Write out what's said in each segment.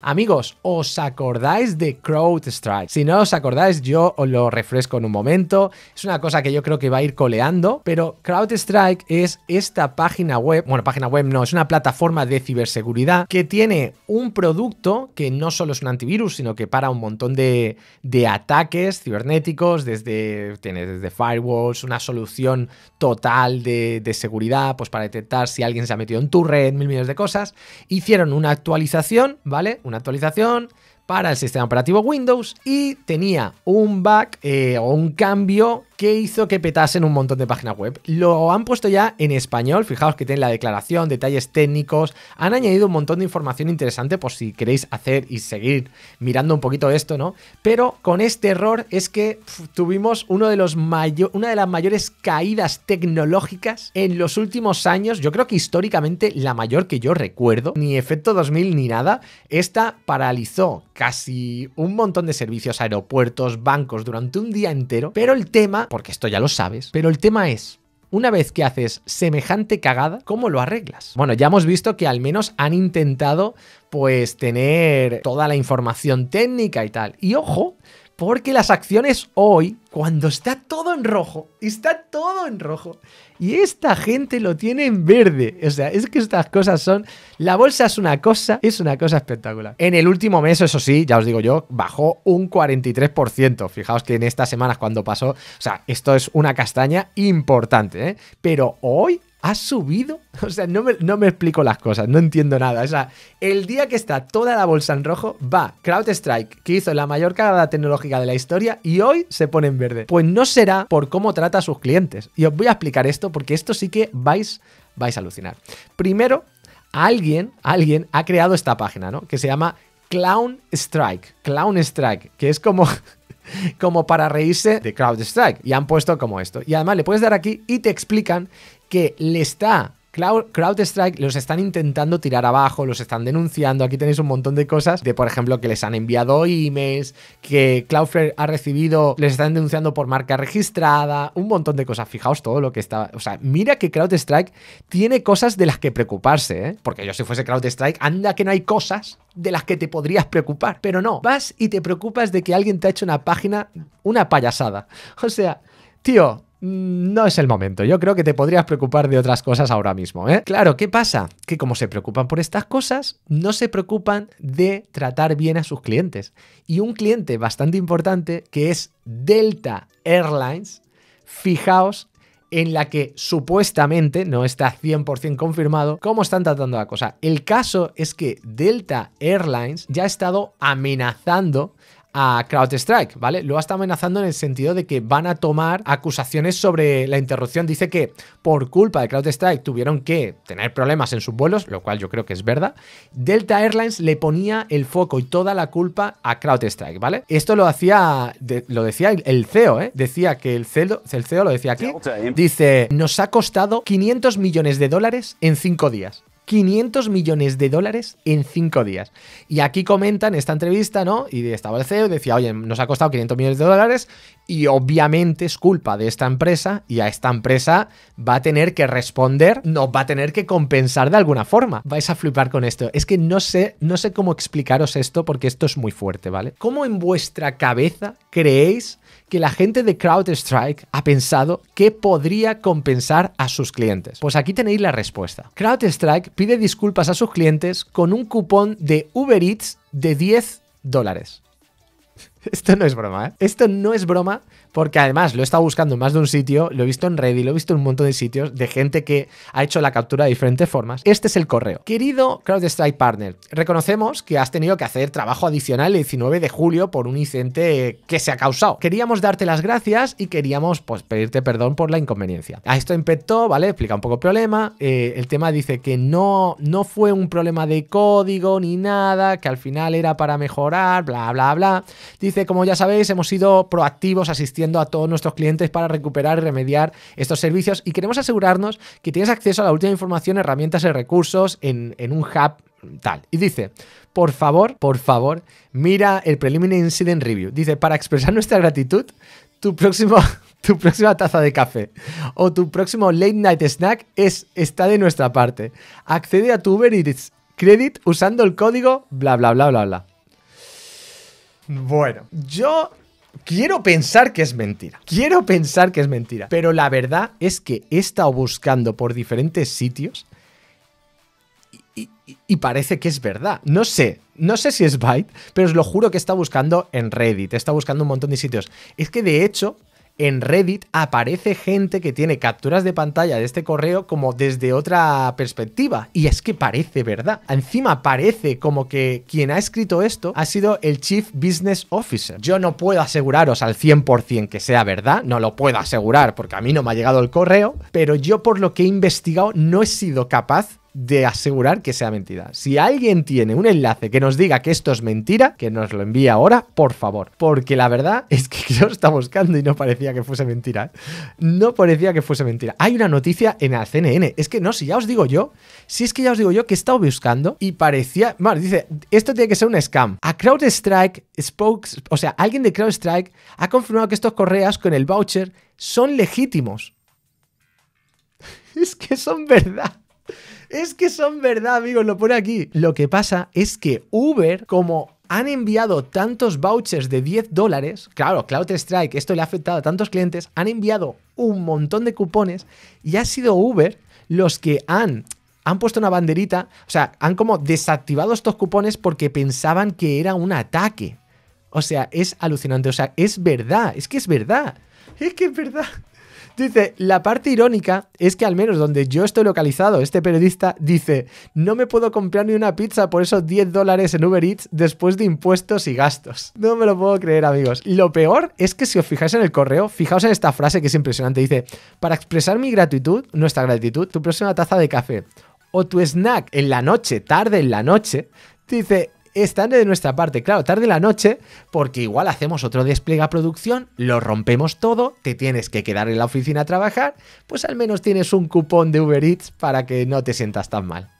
Amigos, ¿os acordáis de CrowdStrike? Si no os acordáis, yo os lo refresco en un momento. Es una cosa que yo creo que va a ir coleando, pero CrowdStrike es esta página web, bueno, página web no, es una plataforma de ciberseguridad que tiene un producto que no solo es un antivirus, sino que para un montón de, ataques cibernéticos, desde, desde firewalls, una solución total de, de seguridad, pues para detectar si alguien se ha metido en tu red, mil millones de cosas. Hicieron una actualización, ¿vale? una actualización para el sistema operativo Windows y tenía un bug eh, o un cambio ¿Qué hizo que petasen un montón de páginas web. Lo han puesto ya en español, fijaos que tienen la declaración, detalles técnicos, han añadido un montón de información interesante por si queréis hacer y seguir mirando un poquito esto, ¿no? Pero con este error es que tuvimos una de las mayores caídas tecnológicas en los últimos años, yo creo que históricamente la mayor que yo recuerdo, ni efecto 2000 ni nada, esta paralizó casi un montón de servicios, aeropuertos, bancos durante un día entero, pero el tema porque esto ya lo sabes. Pero el tema es, una vez que haces semejante cagada, ¿cómo lo arreglas? Bueno, ya hemos visto que al menos han intentado pues tener toda la información técnica y tal. Y ojo, porque las acciones hoy, cuando está todo en rojo, está todo en rojo. Y esta gente lo tiene en verde. O sea, es que estas cosas son... La bolsa es una cosa, es una cosa espectacular. En el último mes, eso sí, ya os digo yo, bajó un 43%. Fijaos que en estas semanas cuando pasó... O sea, esto es una castaña importante, ¿eh? Pero hoy ¿Ha subido? O sea, no me, explico las cosas, no entiendo nada. O sea, el día que está toda la bolsa en rojo, va CrowdStrike, que hizo la mayor cagada tecnológica de la historia, y hoy se pone en verde. Pues no será por cómo trata a sus clientes. Y os voy a explicar esto porque esto sí que vais, vais a alucinar. Primero, alguien, alguien ha creado esta página, ¿no? Que se llama Clown Strike. Clown Strike, que es como como para reírse de CrowdStrike. Y han puesto como esto. Y además le puedes dar aquí y te explican que le está CrowdStrike los están intentando tirar abajo, los están denunciando. Aquí tenéis un montón de cosas de, por ejemplo, que les han enviado emails, que Cloudflare ha recibido, les están denunciando por marca registrada, un montón de cosas. Fijaos todo lo que está. O sea, mira que CrowdStrike tiene cosas de las que preocuparse, ¿eh? Porque yo, si fuese CrowdStrike, anda que no hay cosas de las que te podrías preocupar. Pero no, vas y te preocupas de que alguien te ha hecho una página, una payasada. O sea, tío, Mm, no es el momento. Yo creo que te podrías preocupar de otras cosas ahora mismo. ¿eh? Claro, ¿qué pasa? Que como se preocupan por estas cosas, no se preocupan de tratar bien a sus clientes. Y un cliente bastante importante que es Delta Airlines, fijaos en la que supuestamente, no está 100% confirmado, cómo están tratando la cosa. El caso es que Delta Airlines ya ha estado amenazando a CrowdStrike, ¿vale? Lo está amenazando en el sentido de que van a tomar acusaciones sobre la interrupción. Dice que por culpa de CrowdStrike tuvieron que tener problemas en sus vuelos, lo cual yo creo que es verdad. Delta Airlines le ponía el foco y toda la culpa a CrowdStrike, ¿vale? Esto lo hacía, lo decía el CEO, ¿eh? Decía que el CEO, el CEO lo decía aquí. ¿eh? Dice, nos ha costado 500 millones de dólares en 5 días. 500 millones de dólares en 5 días. Y aquí comentan esta entrevista, ¿no? Y estaba el CEO y decía, oye, nos ha costado 500 millones de dólares y obviamente es culpa de esta empresa y a esta empresa va a tener que responder, nos va a tener que compensar de alguna forma. Vais a flipar con esto. Es que no sé, no sé cómo explicaros esto porque esto es muy fuerte, ¿vale? ¿Cómo en vuestra cabeza creéis que la gente de CrowdStrike ha pensado que podría compensar a sus clientes? Pues aquí tenéis la respuesta. CrowdStrike pide disculpas a sus clientes con un cupón de Uber Eats de 10 dólares. Esto no es broma, ¿eh? Esto no es broma porque además lo he estado buscando en más de un sitio, lo he visto en Reddit, lo he visto en un montón de sitios de gente que ha hecho la captura de diferentes formas. Este es el correo. Querido CrowdStrike Partner, reconocemos que has tenido que hacer trabajo adicional el 19 de julio por un incidente que se ha causado. Queríamos darte las gracias y queríamos pues pedirte perdón por la inconveniencia. A esto empezó, ¿vale? Explica un poco el problema. Eh, el tema dice que no, no fue un problema de código ni nada, que al final era para mejorar, bla, bla, bla. Dice, como ya sabéis, hemos sido proactivos asistiendo a todos nuestros clientes para recuperar y remediar estos servicios y queremos asegurarnos que tienes acceso a la última información, herramientas y recursos en, un hub tal. Y dice, por favor, por favor, mira el Preliminary Incident Review. Dice, para expresar nuestra gratitud, tu próximo... Tu próxima taza de café o tu próximo late night snack es, está de nuestra parte. Accede a tu Uber Credit usando el código bla bla bla bla bla. Bueno, yo Quiero pensar que es mentira. Quiero pensar que es mentira. Pero la verdad es que he estado buscando por diferentes sitios y, parece que es verdad. No sé, no sé si es Byte, pero os lo juro que está buscando en Reddit, está buscando un montón de sitios. Es que de hecho, en Reddit aparece gente que tiene capturas de pantalla de este correo como desde otra perspectiva. Y es que parece verdad. Encima parece como que quien ha escrito esto ha sido el Chief Business Officer. Yo no puedo aseguraros al 100% que sea verdad, no lo puedo asegurar porque a mí no me ha llegado el correo, pero yo por lo que he investigado no he sido capaz de asegurar que sea mentira. Si alguien tiene un enlace que nos diga que esto es mentira, que nos lo envíe ahora, por favor. Porque la verdad es que yo estaba buscando y no parecía que fuese mentira. No parecía que fuese mentira. Hay una noticia en la CNN. Es que no, si ya os digo yo, si es que ya os digo yo que he estado buscando y parecía... Mar, dice, esto tiene que ser un scam. A CrowdStrike spokes, O sea, alguien de CrowdStrike ha confirmado que estos correos con el voucher son legítimos. es que son verdad. Es que son verdad, amigos, lo pone aquí. Lo que pasa es que Uber, como han enviado tantos vouchers de 10 dólares, claro, strike, esto le ha afectado a tantos clientes, han enviado un montón de cupones y ha sido Uber los que han han puesto una banderita, o sea, han como desactivado estos cupones porque pensaban que era un ataque. O sea, es alucinante, o sea, es verdad, es que es verdad, es que es verdad. Dice, la parte irónica es que al menos donde yo estoy localizado, este periodista dice, no me puedo comprar ni una pizza por esos 10 dólares en Uber Eats después de impuestos y gastos. No me lo puedo creer, amigos. Lo peor es que si os fijáis en el correo, fijaos en esta frase que es impresionante. Dice, para expresar mi gratitud, nuestra gratitud, tu próxima taza de café o tu snack en la noche, tarde en la noche, dice, están de nuestra parte. Claro, tarde la noche, porque igual hacemos otro despliegue a producción, lo rompemos todo, te tienes que quedar en la oficina a trabajar, pues al menos tienes un cupón de Uber Eats para que no te sientas tan mal.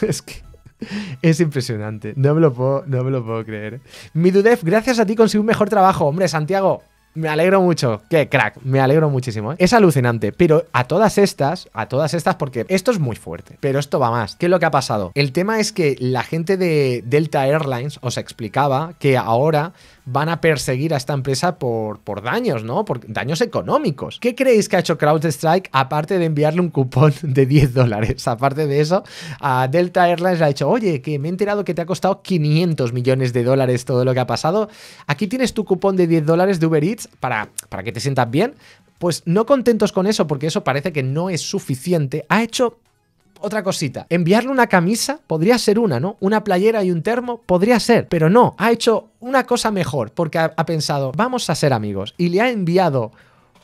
Es que es impresionante, no me lo puedo, no me lo puedo creer. Mi gracias a ti consigo un mejor trabajo. Hombre, Santiago, me alegro mucho, qué crack, me alegro muchísimo. ¿eh? Es alucinante, pero a todas estas, a todas estas, porque esto es muy fuerte, pero esto va más. ¿Qué es lo que ha pasado? El tema es que la gente de Delta Airlines os explicaba que ahora van a perseguir a esta empresa por, por daños, ¿no? Por daños económicos. ¿Qué creéis que ha hecho CrowdStrike aparte de enviarle un cupón de 10 dólares? Aparte de eso, a Delta Airlines le ha dicho, oye, que me he enterado que te ha costado 500 millones de dólares todo lo que ha pasado. Aquí tienes tu cupón de 10 dólares de Uber Eats para, para que te sientas bien. Pues no contentos con eso, porque eso parece que no es suficiente, ha hecho otra cosita. Enviarle una camisa podría ser una, ¿no? Una playera y un termo podría ser, pero no, ha hecho una cosa mejor porque ha, pensado, vamos a ser amigos y le ha enviado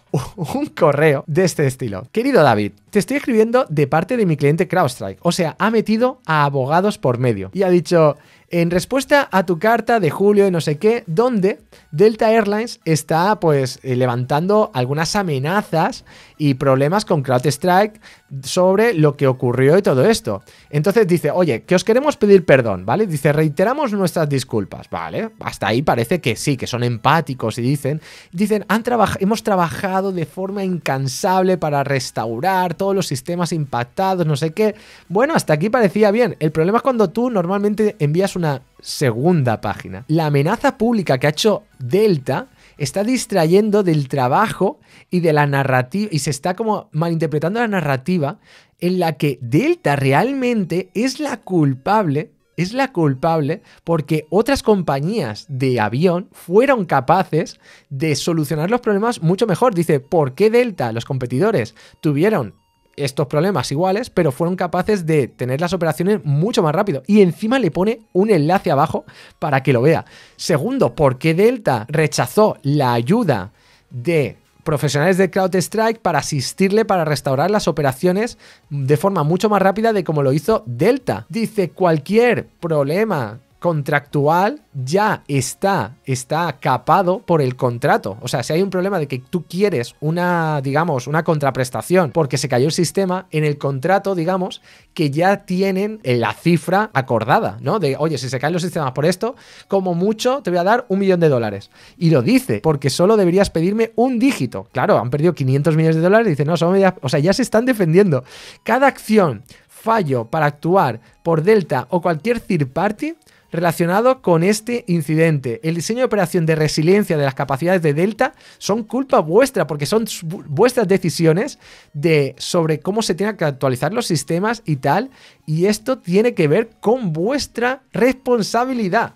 un correo de este estilo. Querido David, te estoy escribiendo de parte de mi cliente CrowdStrike, o sea, ha metido a abogados por medio y ha dicho, en respuesta a tu carta de julio y no sé qué, donde Delta Airlines está pues eh, levantando algunas amenazas y problemas con CrowdStrike sobre lo que ocurrió y todo esto. Entonces dice, oye, que os queremos pedir perdón, ¿vale? Dice, reiteramos nuestras disculpas, ¿vale? Hasta ahí parece que sí, que son empáticos y dicen, dicen, han hemos trabajado de forma incansable para restaurar todos los sistemas impactados, no sé qué. Bueno, hasta aquí parecía bien. El problema es cuando tú normalmente envías una segunda página. La amenaza pública que ha hecho Delta está distrayendo del trabajo y de la narrativa, y se está como malinterpretando la narrativa en la que Delta realmente es la culpable es la culpable porque otras compañías de avión fueron capaces de solucionar los problemas mucho mejor. Dice, ¿por qué Delta, los competidores, tuvieron estos problemas iguales, pero fueron capaces de tener las operaciones mucho más rápido. Y encima le pone un enlace abajo para que lo vea. Segundo, ¿por qué Delta rechazó la ayuda de profesionales de CrowdStrike para asistirle para restaurar las operaciones de forma mucho más rápida de como lo hizo Delta. Dice, cualquier problema contractual ya está, está capado por el contrato. O sea, si hay un problema de que tú quieres una, digamos, una contraprestación porque se cayó el sistema, en el contrato, digamos, que ya tienen la cifra acordada, ¿no? De, oye, si se caen los sistemas por esto, como mucho te voy a dar un millón de dólares. Y lo dice, porque solo deberías pedirme un dígito. Claro, han perdido 500 millones de dólares, dice, no, O sea, ya se están defendiendo. Cada acción fallo para actuar por Delta o cualquier third party Relacionado con este incidente. El diseño de operación de resiliencia de las capacidades de Delta son culpa vuestra, porque son vuestras decisiones de sobre cómo se tienen que actualizar los sistemas y tal. Y esto tiene que ver con vuestra responsabilidad.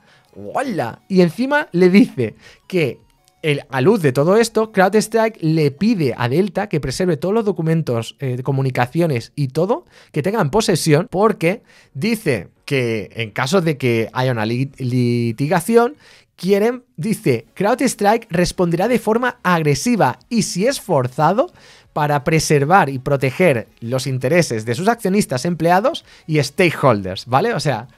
¡Hola! Y encima le dice que el, a luz de todo esto, CrowdStrike le pide a Delta que preserve todos los documentos, eh, de comunicaciones y todo que tengan posesión, porque dice que en caso de que haya una litigación, quieren, dice, CrowdStrike responderá de forma agresiva y si es forzado para preservar y proteger los intereses de sus accionistas, empleados y stakeholders, ¿vale? O sea,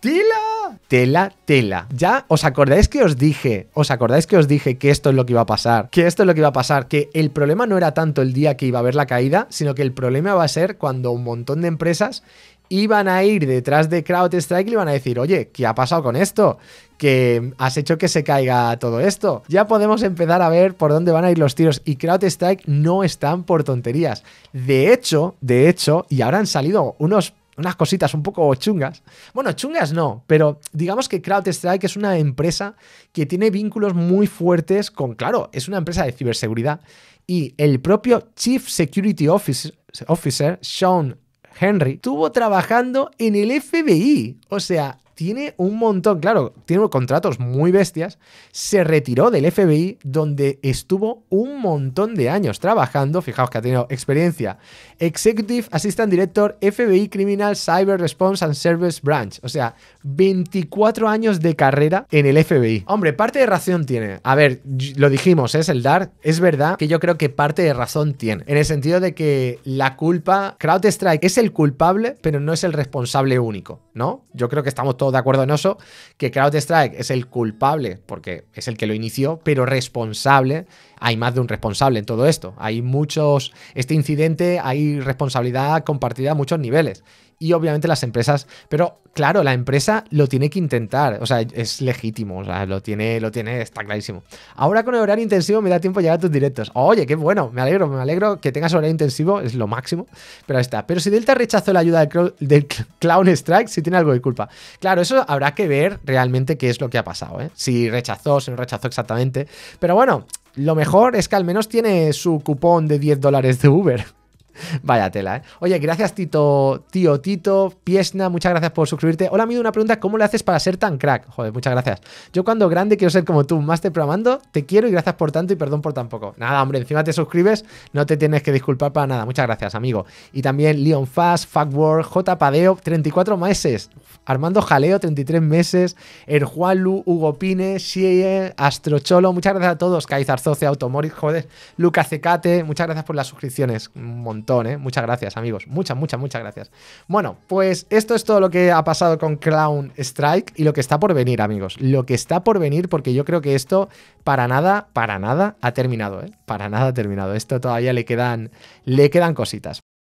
tela, tela, tela. Ya os acordáis que os dije, os acordáis que os dije que esto es lo que iba a pasar, que esto es lo que iba a pasar, que el problema no era tanto el día que iba a haber la caída, sino que el problema va a ser cuando un montón de empresas iban a ir detrás de CrowdStrike y le iban a decir, oye, ¿qué ha pasado con esto? Que has hecho que se caiga todo esto. Ya podemos empezar a ver por dónde van a ir los tiros. Y CrowdStrike no están por tonterías. De hecho, de hecho, y ahora han salido unos unas cositas un poco chungas. Bueno, chungas no, pero digamos que CrowdStrike es una empresa que tiene vínculos muy fuertes con, claro, es una empresa de ciberseguridad y el propio Chief Security Officer, Officer Sean Henry, estuvo trabajando en el FBI. O sea, tiene un montón, claro, tiene contratos muy bestias, se retiró del FBI donde estuvo un montón de años trabajando, fijaos que ha tenido experiencia, Executive Assistant Director FBI Criminal Cyber Response and Service Branch, o sea, 24 años de carrera en el FBI. Hombre, parte de razón tiene, a ver, lo dijimos, ¿eh? es el DART, es verdad que yo creo que parte de razón tiene, en el sentido de que la culpa, CrowdStrike es el culpable, pero no es el responsable único, ¿no? Yo creo que estamos todos de acuerdo en eso, que CrowdStrike es el culpable, porque es el que lo inició, pero responsable hay más de un responsable en todo esto. Hay muchos, este incidente, hay responsabilidad compartida a muchos niveles. Y obviamente las empresas, pero claro, la empresa lo tiene que intentar, o sea, es legítimo, o sea, lo tiene, lo tiene, está clarísimo. Ahora con el horario intensivo me da tiempo a llegar a tus directos. Oye, qué bueno, me alegro, me alegro que tengas horario intensivo, es lo máximo, pero ahí está. Pero si Delta rechazó la ayuda del, Clown Strike, si tiene algo de culpa. Claro, eso habrá que ver realmente qué es lo que ha pasado, ¿eh? Si rechazó, si no rechazó exactamente. Pero bueno, lo mejor es que al menos tiene su cupón de 10 dólares de Uber. Vaya tela, ¿eh? Oye, gracias Tito, tío Tito, Piesna, muchas gracias por suscribirte. Hola, amigo, una pregunta, ¿cómo le haces para ser tan crack? Joder, muchas gracias. Yo cuando grande quiero ser como tú, más te programando, te quiero y gracias por tanto y perdón por tan poco. Nada, hombre, encima te suscribes, no te tienes que disculpar para nada. Muchas gracias, amigo. Y también Leon Fast, Fuckword, J Padeo, 34 meses. Armando Jaleo, 33 meses, Erjuanlu, Hugo Pine, Astro Astrocholo, muchas gracias a todos, Zoce, Automori, joder, Lucas Cecate, muchas gracias por las suscripciones, un montón, ¿eh? muchas gracias amigos, muchas, muchas, muchas gracias. Bueno, pues esto es todo lo que ha pasado con Clown Strike y lo que está por venir amigos, lo que está por venir porque yo creo que esto para nada, para nada ha terminado, ¿eh? para nada ha terminado, esto todavía le quedan, le quedan cositas.